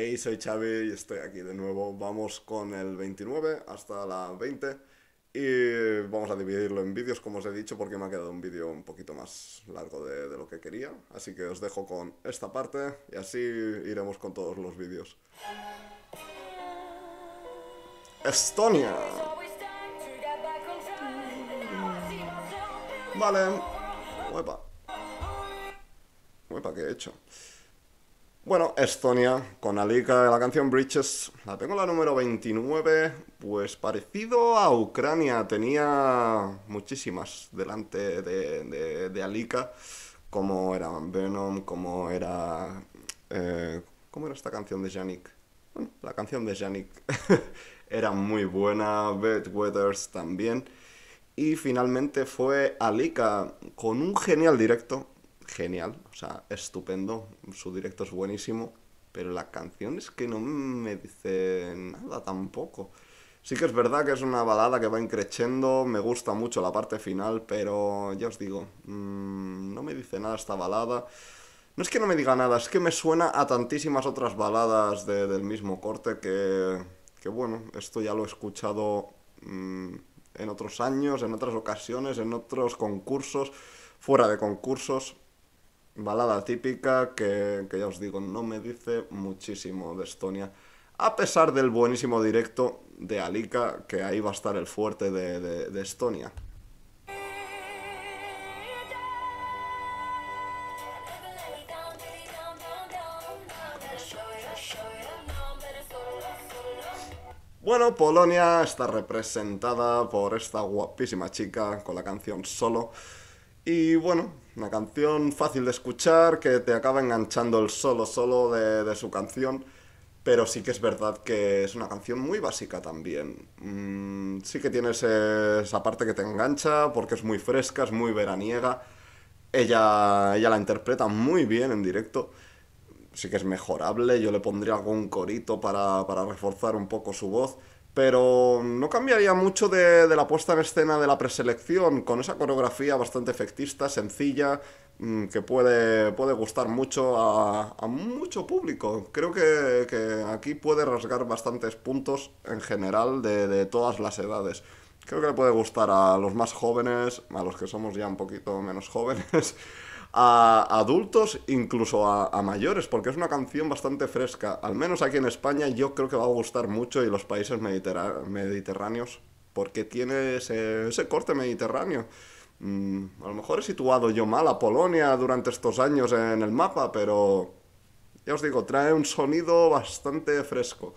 Hey, soy Xavi y estoy aquí de nuevo. Vamos con el 29 hasta la 20 y vamos a dividirlo en vídeos, como os he dicho, porque me ha quedado un vídeo un poquito más largo de, lo que quería. Así que os dejo con esta parte y así iremos con todos los vídeos. Estonia. Vale. ¡Huepa! ¡Huepa ¿qué he hecho? Bueno, Estonia, con Alika, la canción Bridges, la tengo la número 29, pues parecido a Ucrania, tenía muchísimas delante de, de, Alika, como era Venom, como era... Eh, ¿Cómo era esta canción de Yannick? Bueno, la canción de Yannick era muy buena, Bad Weathers también, y finalmente fue Alika, con un genial directo, genial, o sea, estupendo, su directo es buenísimo, pero la canción es que no me dice nada tampoco. Sí que es verdad que es una balada que va increciendo, me gusta mucho la parte final, pero ya os digo, mm, no me dice nada esta balada. No es que no me diga nada, es que me suena a tantísimas otras baladas del mismo corte que, bueno, esto ya lo he escuchado mm, en otros años, en otras ocasiones, en otros concursos, fuera de concursos balada típica que, ya os digo, no me dice muchísimo de Estonia. A pesar del buenísimo directo de Alika, que ahí va a estar el fuerte de Estonia. Bueno, Polonia está representada por esta guapísima chica con la canción Solo. Y bueno, una canción fácil de escuchar, que te acaba enganchando el solo solo de, su canción, pero sí que es verdad que es una canción muy básica también. Mm, sí que tiene esa parte que te engancha, porque es muy fresca, es muy veraniega. Ella, ella la interpreta muy bien en directo sí que es mejorable. Yo le pondría algún corito para, reforzar un poco su voz. Pero no cambiaría mucho de, la puesta en escena de la preselección, con esa coreografía bastante efectista, sencilla, mm, que puede, puede gustar mucho a, a mucho público. Creo que, aquí puede rasgar bastantes puntos en general de, todas las edades. Creo que le puede gustar a los más jóvenes, a los que somos ya un poquito menos jóvenes, a adultos, incluso a, mayores, porque es una canción bastante fresca. Al menos aquí en España yo creo que va a gustar mucho y los países mediterráneos, porque tiene ese, corte mediterráneo. Mm, a lo mejor he situado yo mal a Polonia durante estos años en el mapa, pero ya os digo, trae un sonido bastante fresco.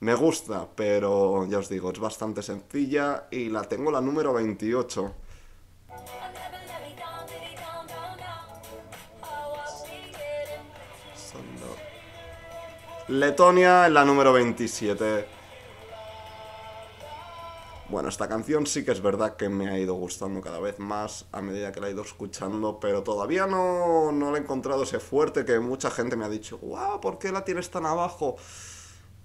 Me gusta, pero ya os digo, es bastante sencilla y la tengo la número 28. Letonia en la número 27. Bueno, esta canción sí que es verdad que me ha ido gustando cada vez más a medida que la he ido escuchando, pero todavía no, no la he encontrado ese fuerte que mucha gente me ha dicho, guau, wow, ¿por qué la tienes tan abajo?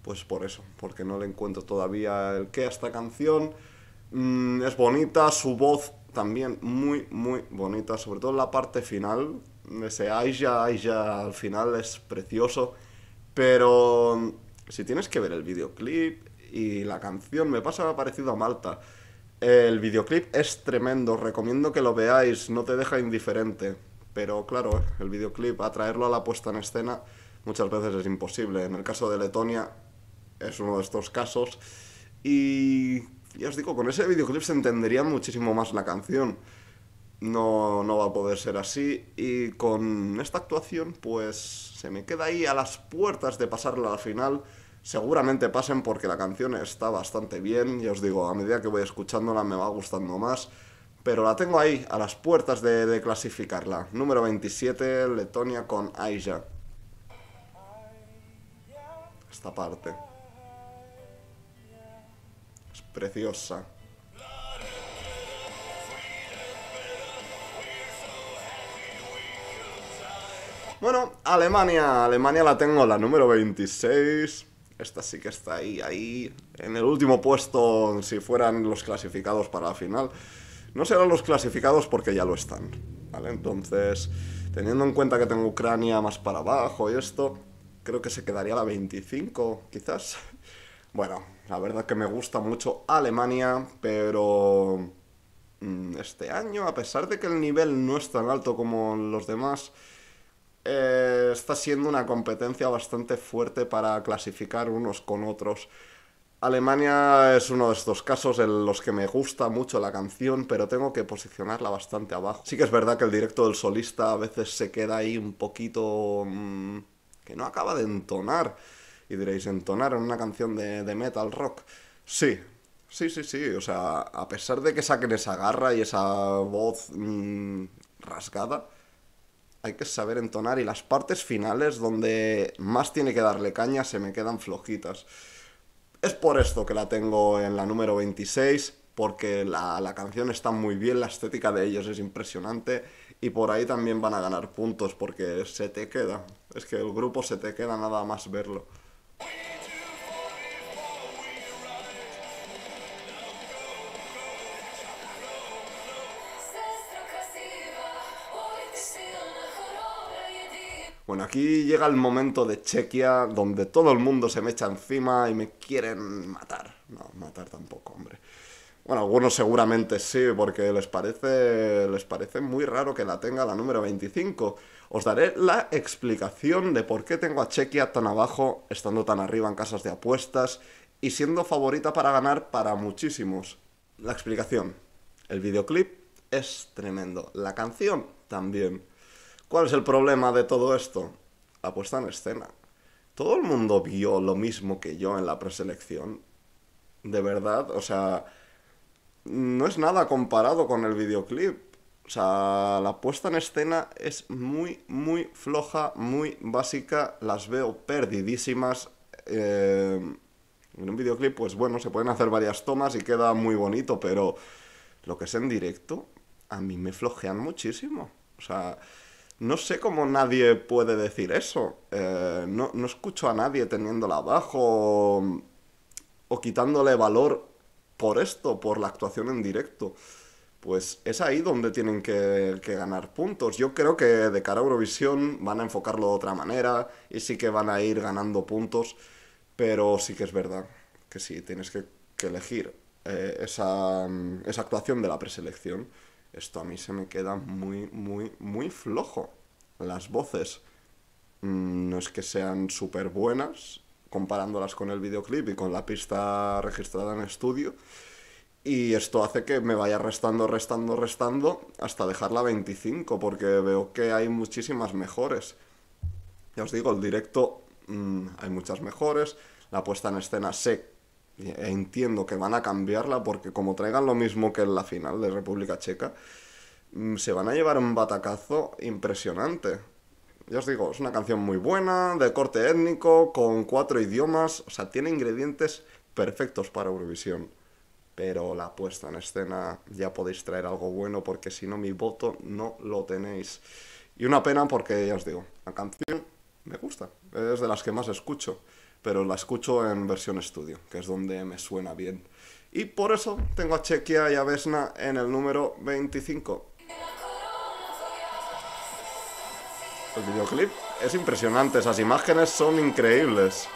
Pues por eso, porque no le encuentro todavía el qué a esta canción. Mm, es bonita, su voz también muy, muy bonita, sobre todo en la parte final, ese Aisha, Aisha al final es precioso. Pero si tienes que ver el videoclip y la canción, me pasa parecido a Malta. El videoclip es tremendo, recomiendo que lo veáis, no te deja indiferente. Pero claro, el videoclip, atraerlo a la puesta en escena, muchas veces es imposible. En el caso de Letonia, es uno de estos casos. Y ya os digo, con ese videoclip se entendería muchísimo más la canción no, va a poder ser así. Y con esta actuación, pues se me queda ahí a las puertas de pasarla al final. Seguramente pasen porque la canción está bastante bien. Ya os digo, a medida que voy escuchándola me va gustando más. Pero la tengo ahí, a las puertas de, de clasificarla. Número 27, Letonia con Aisha. Esta parte. Es preciosa. Bueno, Alemania. Alemania la tengo la número 26. Esta sí que está ahí, ahí. En el último puesto, si fueran los clasificados para la final. No serán los clasificados porque ya lo están. ¿Vale? Entonces, teniendo en cuenta que tengo Ucrania más para abajo y esto, creo que se quedaría la 25, quizás. Bueno, la verdad que me gusta mucho Alemania, pero mm, este año, a pesar de que el nivel no es tan alto como los demás, eh, está siendo una competencia bastante fuerte para clasificar unos con otros. Alemania es uno de estos casos en los que me gusta mucho la canción, pero tengo que posicionarla bastante abajo. Sí que es verdad que el directo del solista a veces se queda ahí un poquito... Mm, que no acaba de entonar. Y diréis, entonar en una canción de, metal rock. Sí, sí, sí, sí. O sea, a pesar de que saquen esa garra y esa voz mm, rasgada, hay que saber entonar y las partes finales donde más tiene que darle caña se me quedan flojitas. Es por esto que la tengo en la número 26, porque la, la canción está muy bien, la estética de ellos es impresionante y por ahí también van a ganar puntos porque se te queda. Es que el grupo se te queda nada más verlo. Bueno, aquí llega el momento de Chequia donde todo el mundo se me echa encima y me quieren matar. No, matar tampoco, hombre. Bueno, algunos seguramente sí, porque les parece, les parece muy raro que la tenga la número 25. Os daré la explicación de por qué tengo a Chequia tan abajo, estando tan arriba en casas de apuestas y siendo favorita para ganar para muchísimos. La explicación. El videoclip es tremendo. La canción también. ¿Cuál es el problema de todo esto? La puesta en escena. Todo el mundo vio lo mismo que yo en la preselección. De verdad, o sea, no es nada comparado con el videoclip. O sea, la puesta en escena es muy, muy floja, muy básica. Las veo perdidísimas. Eh, en un videoclip, pues bueno, se pueden hacer varias tomas y queda muy bonito, pero lo que es en directo, a mí me flojean muchísimo. O sea, no sé cómo nadie puede decir eso. Eh, no, escucho a nadie teniéndola abajo o, quitándole valor por esto, por la actuación en directo. Pues es ahí donde tienen que, ganar puntos. Yo creo que de cara a Eurovisión van a enfocarlo de otra manera y sí que van a ir ganando puntos, pero sí que es verdad que sí, tienes que, elegir eh, esa, esa actuación de la preselección. Esto a mí se me queda muy, muy, muy flojo. Las voces mm, no es que sean súper buenas, comparándolas con el videoclip y con la pista registrada en estudio. Y esto hace que me vaya restando, restando, restando hasta dejarla 25, porque veo que hay muchísimas mejores. Ya os digo, el directo mm, hay muchas mejores. La puesta en escena sé eh, entiendo que van a cambiarla porque como traigan lo mismo que en la final de República Checa, mm, se van a llevar un batacazo impresionante. Ya os digo, es una canción muy buena, de corte étnico, con cuatro idiomas, o sea, tiene ingredientes perfectos para Eurovisión. Pero la puesta en escena ya podéis traer algo bueno porque si no mi voto no lo tenéis. Y una pena porque ya os digo, la canción me gusta, es de las que más escucho pero la escucho en versión estudio, que es donde me suena bien. Y por eso tengo a Chequia y a Vesna en el número 25. El videoclip es impresionante, esas imágenes son increíbles.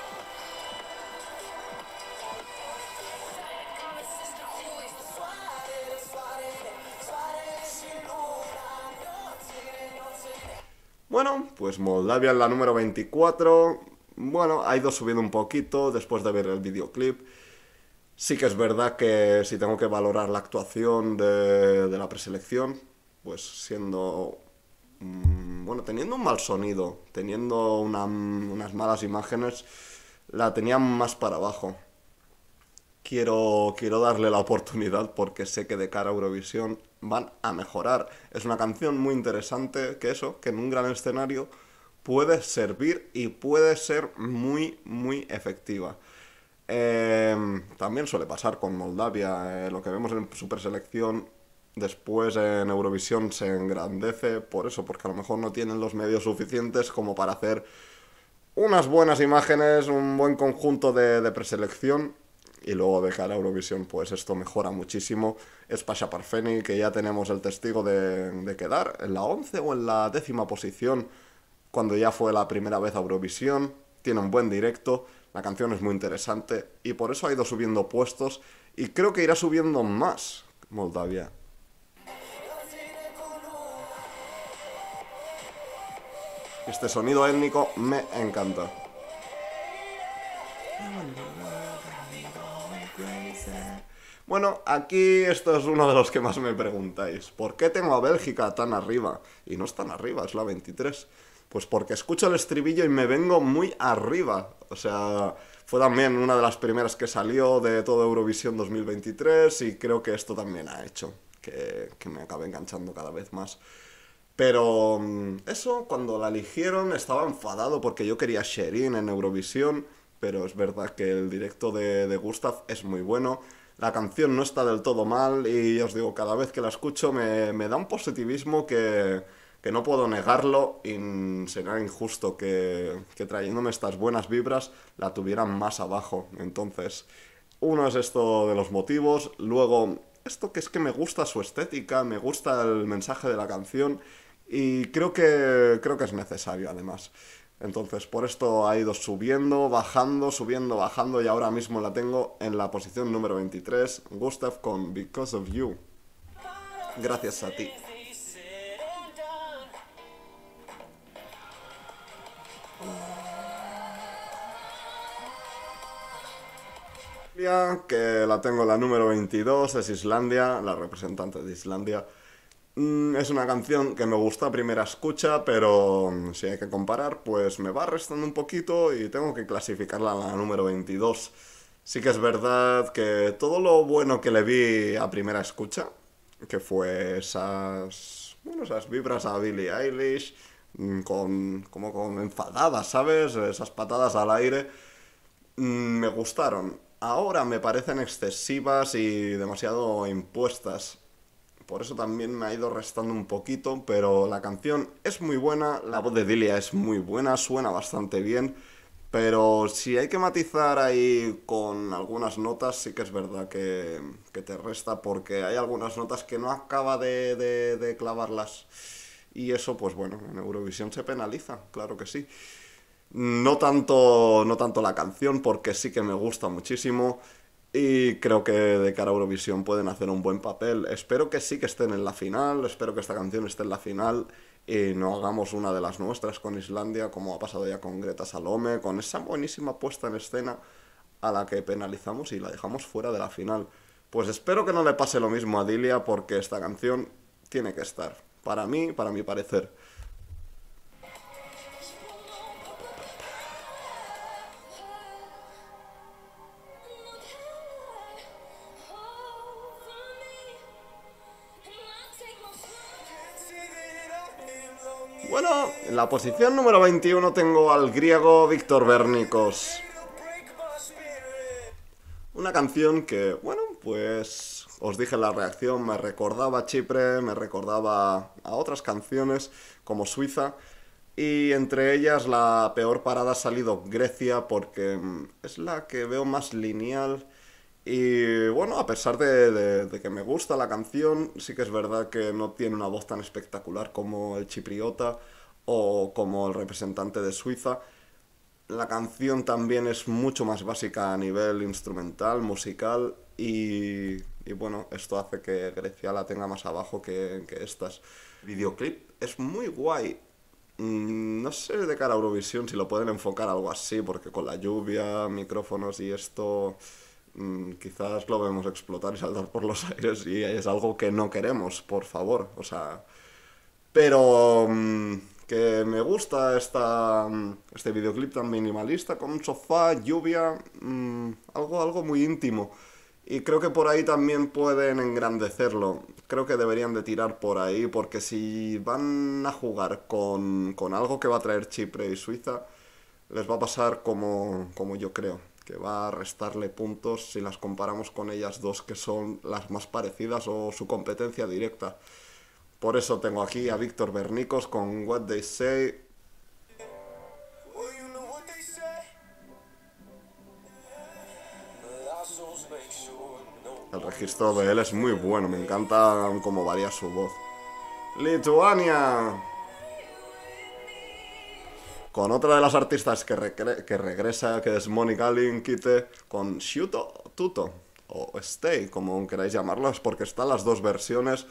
Bueno, pues Moldavia en la número 24, bueno, ha ido subiendo un poquito después de ver el videoclip. Sí que es verdad que si tengo que valorar la actuación de, de la preselección, pues siendo... Mm, bueno, teniendo un mal sonido, teniendo unas malas imágenes, la tenía más para abajo. Quiero, quiero darle la oportunidad porque sé que de cara a Eurovisión van a mejorar. Es una canción muy interesante que eso, que en un gran escenario puede servir y puede ser muy, muy efectiva. Em, también suele pasar con Moldavia, eh, lo que vemos en Superselección después en Eurovisión se engrandece por eso, porque a lo mejor no tienen los medios suficientes como para hacer unas buenas imágenes, un buen conjunto de, preselección y luego de cara a Eurovisión, pues esto mejora muchísimo. Es Pasha Parfeni, que ya tenemos el testigo de, de quedar en la 11 o en la décima posición cuando ya fue la primera vez a Eurovisión, tiene un buen directo, la canción es muy interesante y por eso ha ido subiendo puestos y creo que irá subiendo más Moldavia. Este sonido étnico me encanta. Bueno, aquí esto es uno de los que más me preguntáis. ¿Por qué tengo a Bélgica tan arriba? Y no es tan arriba, es la 23. Pues porque escucho el estribillo y me vengo muy arriba. O sea, fue también una de las primeras que salió de todo Eurovisión 2023 y creo que esto también ha hecho que, me acabe enganchando cada vez más. Pero mm, eso, cuando la eligieron, estaba enfadado porque yo quería Sherin en Eurovisión, pero es verdad que el directo de, Gustav es muy bueno. La canción no está del todo mal y os digo, cada vez que la escucho me da un positivismo que, que no puedo negarlo y será injusto que, que trayéndome estas buenas vibras la tuvieran más abajo. Entonces, uno es esto de los motivos, luego esto que es que me gusta su estética, me gusta el mensaje de la canción y creo que, creo que es necesario además. Entonces, por esto ha ido subiendo, bajando, subiendo, bajando y ahora mismo la tengo en la posición número 23, Gustav con Because of You. Gracias a ti. que la tengo la número 22, es Islandia, la representante de Islandia. Mm, es una canción que me gusta a primera escucha, pero mm, si hay que comparar, pues me va restando un poquito y tengo que clasificarla a la número 22. Sí que es verdad que todo lo bueno que le vi a primera escucha, que fue esas, bueno, esas vibras a Billie Eilish, Mm, con, como con enfadadas, ¿sabes? Esas patadas al aire mm, me gustaron. Ahora me parecen excesivas y demasiado impuestas. Por eso también me ha ido restando un poquito, pero la canción es muy buena, la voz de Dilia es muy buena, suena bastante bien, pero si hay que matizar ahí con algunas notas, sí que es verdad que, que te resta porque hay algunas notas que no acaba de, de, de clavarlas y eso, pues bueno, en Eurovisión se penaliza, claro que sí. No tanto, no tanto la canción, porque sí que me gusta muchísimo y creo que de cara a Eurovisión pueden hacer un buen papel. Espero que sí que estén en la final, espero que esta canción esté en la final y no hagamos una de las nuestras con Islandia, como ha pasado ya con Greta Salome, con esa buenísima puesta en escena a la que penalizamos y la dejamos fuera de la final. Pues espero que no le pase lo mismo a Dilia porque esta canción tiene que estar. Para mí, para mi parecer. Bueno, en la posición número 21 tengo al griego Víctor Bernicos. Una canción que, bueno, pues os dije la reacción, me recordaba a Chipre, me recordaba a otras canciones como Suiza. Y entre ellas la peor parada ha salido Grecia porque mm, es la que veo más lineal. Y bueno, a pesar de, de, que me gusta la canción, sí que es verdad que no tiene una voz tan espectacular como el chipriota o como el representante de Suiza. La canción también es mucho más básica a nivel instrumental, musical, y, bueno, esto hace que Grecia la tenga más abajo que, que estas. Videoclip es muy guay. Mm, no sé de cara a Eurovisión si lo pueden enfocar algo así, porque con la lluvia, micrófonos y esto, mm, quizás lo vemos explotar y saltar por los aires y es algo que no queremos, por favor. O sea, pero mm, que me gusta esta, este videoclip tan minimalista, con un sofá, lluvia, algo, algo muy íntimo. Y creo que por ahí también pueden engrandecerlo. Creo que deberían de tirar por ahí, porque si van a jugar con, con algo que va a traer Chipre y Suiza, les va a pasar como, como yo creo, que va a restarle puntos si las comparamos con ellas dos que son las más parecidas o su competencia directa. Por eso tengo aquí a Víctor Bernicos con What They Say, registro de él es muy bueno, me encanta cómo varía su voz. Lituania. Con otra de las artistas que, regresa, que es Monica Linkite, con Shuto Tuto, o Stay, como queráis llamarlas, porque están las dos versiones,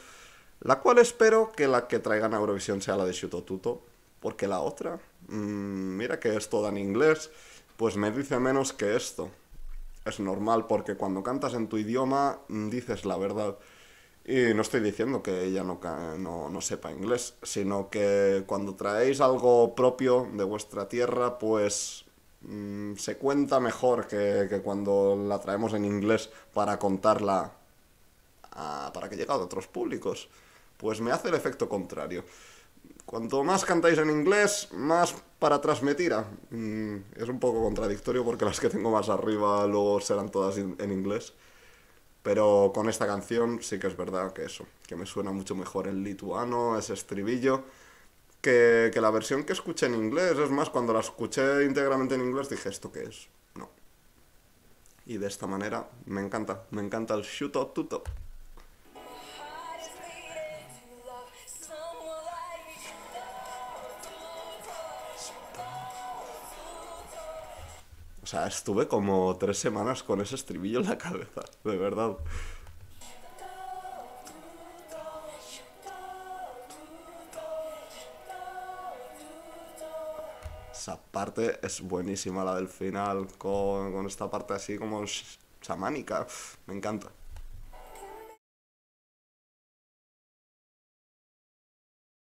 la cual espero que la que traigan a Eurovisión sea la de Shuto Tuto, porque la otra, mm, mira que es toda en inglés, pues me dice menos que esto es normal porque cuando cantas en tu idioma mm, dices la verdad. Y no estoy diciendo que ella no, no, sepa inglés, sino que cuando traéis algo propio de vuestra tierra, pues mm, se cuenta mejor que, cuando la traemos en inglés para contarla, para que llegue a otros públicos. Pues me hace el efecto contrario. Cuanto más cantáis en inglés, más para transmitir. Ah, mm, es un poco contradictorio porque las que tengo más arriba luego serán todas en inglés. Pero con esta canción sí que es verdad que eso, que me suena mucho mejor el lituano, ese estribillo, que, que la versión que escuché en inglés. Es más, cuando la escuché íntegramente en inglés dije, ¿esto qué es? No. Y de esta manera me encanta, me encanta el Shuto Tuto. O sea, estuve como tres semanas con ese estribillo en la cabeza, de verdad. Esa parte es buenísima, la del final, con, esta parte así como chamánica. Me encanta.